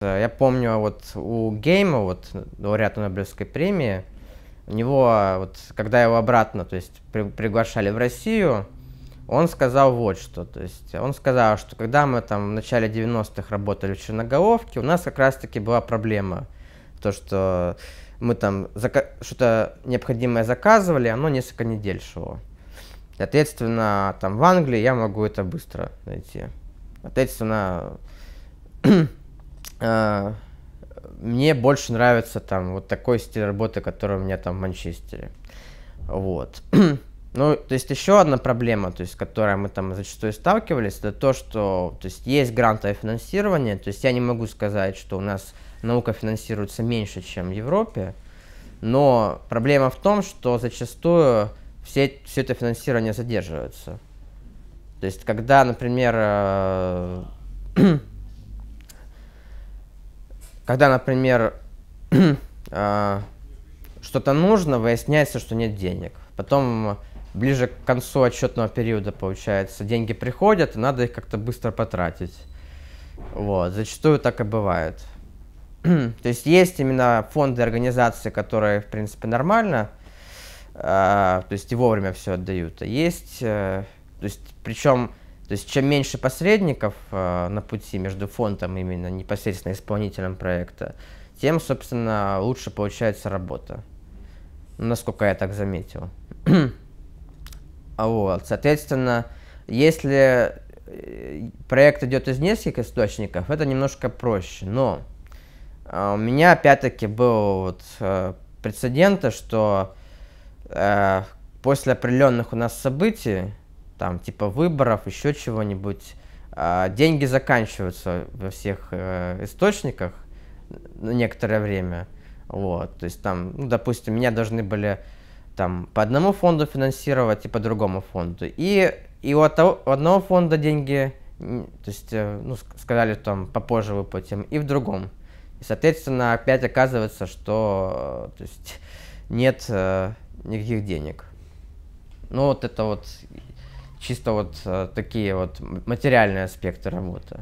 Э, я помню, а вот у Гейма, вот лауреата Нобелевской премии, у него, а, вот, когда его обратно, то есть, при, приглашали в Россию, он сказал вот что. То есть, он сказал, что когда мы там в начале 90-х работали в Черноголовке, у нас как раз-таки была проблема. То, что мы там что-то необходимое заказывали, оно несколько недель шло. Соответственно, там в Англии я могу это быстро найти. Соответственно, А, мне больше нравится там вот такой стиль работы, который у меня там в Манчестере. Вот. ну, то есть еще одна проблема, то есть, с которой мы там зачастую сталкивались, это то, что то есть, есть грантовое финансирование, то есть я не могу сказать, что у нас наука финансируется меньше, чем в Европе, но проблема в том, что зачастую все, все это финансирование задерживается. То есть, когда, например, э, когда, например, а, что-то нужно, выясняется, что нет денег. Потом ближе к концу отчетного периода, получается, деньги приходят, и надо их как-то быстро потратить. Вот, зачастую так и бывает. То есть есть именно фонды организации, которые, в принципе, нормально, э, то есть и вовремя все отдают. А есть, э, то есть причем то есть чем меньше посредников э, на пути между фондом именно непосредственно исполнителем проекта, тем, собственно, лучше получается работа. Насколько я так заметил. вот, соответственно, если э, проект идет из нескольких источников, это немножко проще. Но э, у меня опять-таки был вот, э, прецедент, что э, после определенных у нас событий там типа выборов, еще чего-нибудь. А, деньги заканчиваются во всех э, источниках на некоторое время. Вот, то есть там, ну, допустим, меня должны были там по одному фонду финансировать и по другому фонду. И, и у, того, у одного фонда деньги, то есть, э, ну, сказали там попозже выплатим, и в другом. И, соответственно, опять оказывается, что э, то есть, нет э, никаких денег. Ну, вот это вот чисто вот э, такие вот материальные аспекты работы.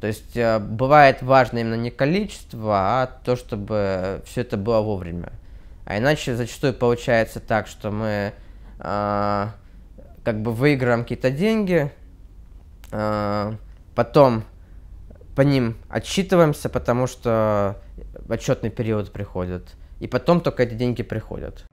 То есть э, бывает важно именно не количество, а то, чтобы все это было вовремя. А иначе зачастую получается так, что мы э, как бы выиграем какие-то деньги, э, потом по ним отчитываемся, потому что отчетный период приходит, и потом только эти деньги приходят.